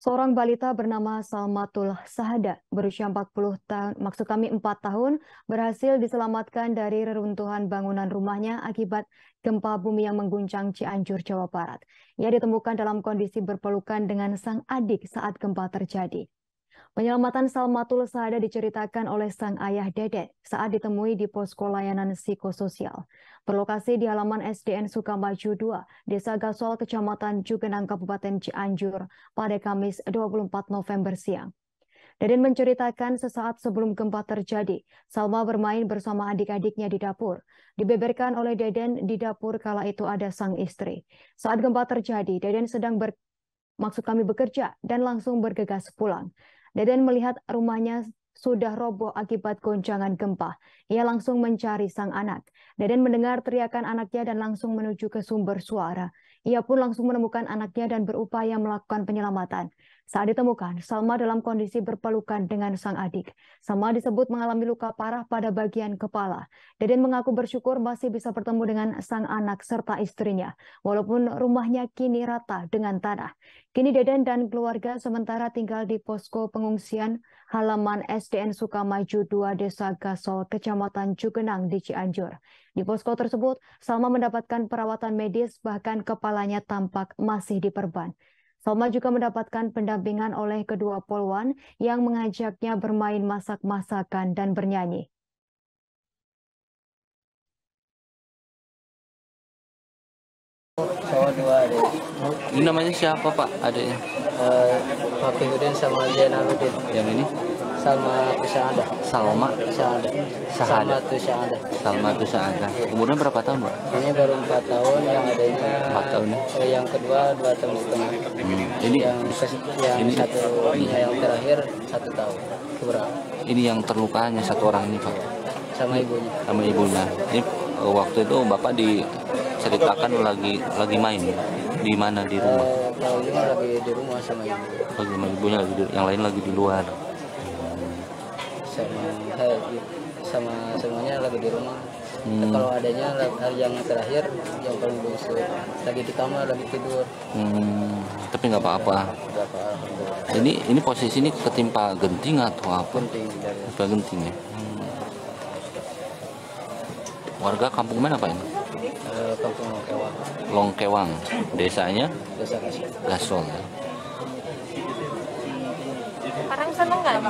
Seorang balita bernama Salmatul Sahada berusia 40 tahun, maksud kami 4 tahun, berhasil diselamatkan dari reruntuhan bangunan rumahnya akibat gempa bumi yang mengguncang Cianjur, Jawa Barat. Ia ditemukan dalam kondisi berpelukan dengan sang adik saat gempa terjadi. Penyelamatan Salmatul Sahada diceritakan oleh sang ayah Dedet saat ditemui di posko layanan psikososial. Berlokasi di halaman SDN Sukamaju 2, Desa Gasol, Kecamatan Jugenang, Kabupaten Cianjur pada Kamis 24 November siang. Deden menceritakan sesaat sebelum gempa terjadi, Salma bermain bersama adik-adiknya di dapur. Dibeberkan oleh Deden, di dapur kala itu ada sang istri. Saat gempa terjadi, Deden sedang ber... maksud kami bekerja dan langsung bergegas pulang. Deden melihat rumahnya sudah roboh akibat goncangan gempa. Ia langsung mencari sang anak. Deden mendengar teriakan anaknya dan langsung menuju ke sumber suara. Ia pun langsung menemukan anaknya dan berupaya melakukan penyelamatan. Saat ditemukan, Salma dalam kondisi berpelukan dengan sang adik. Salma disebut mengalami luka parah pada bagian kepala. Deden mengaku bersyukur masih bisa bertemu dengan sang anak serta istrinya, walaupun rumahnya kini rata dengan tanah. Kini Deden dan keluarga sementara tinggal di posko pengungsian halaman SDN Sukamaju 2 Desa Gasol, Kecamatan Cugenang di Cianjur. Di posko tersebut, Salma mendapatkan perawatan medis bahkan kepalanya tampak masih diperban. Salma juga mendapatkan pendampingan oleh kedua polwan yang mengajaknya bermain masak-masakan dan bernyanyi. Ini namanya siapa pak adiknya? Uh, Pak Udin sama Lian Arudin. Yang ini? Salma Tusyada. Salma Tusyada. Salma Tusyada. Salma Tusyada. Umurnya berapa tahun, Mbak? Ini baru 4 tahun yang adanya 4 tahun. Ya? Oh, yang kedua 2 tahun setengah. Hmm. Ini yang, yang ini, satu ini. yang terakhir 1 tahun. Kurang. Ini yang terlukanya satu orang ini, Pak. Sama ibunya. Sama ibunya. Ini eh, waktu itu Bapak diceritakan lagi lagi main ya? di mana di rumah? Uh, eh, kalau ini lagi di rumah sama ibu. Lagi sama ibunya lagi di, yang lain lagi di luar sama eh, sama semuanya lagi di rumah hmm. kalau adanya hari yang terakhir yang paling bungsu lagi di kamar lagi tidur hmm. tapi nggak apa-apa ini ini posisi ini ketimpa genting atau apa genting ketimpa genting ya hmm. warga kampung mana pak ini eh, kampung Longkewang Longkewang desanya desa Gasol ya. Parang seneng nggak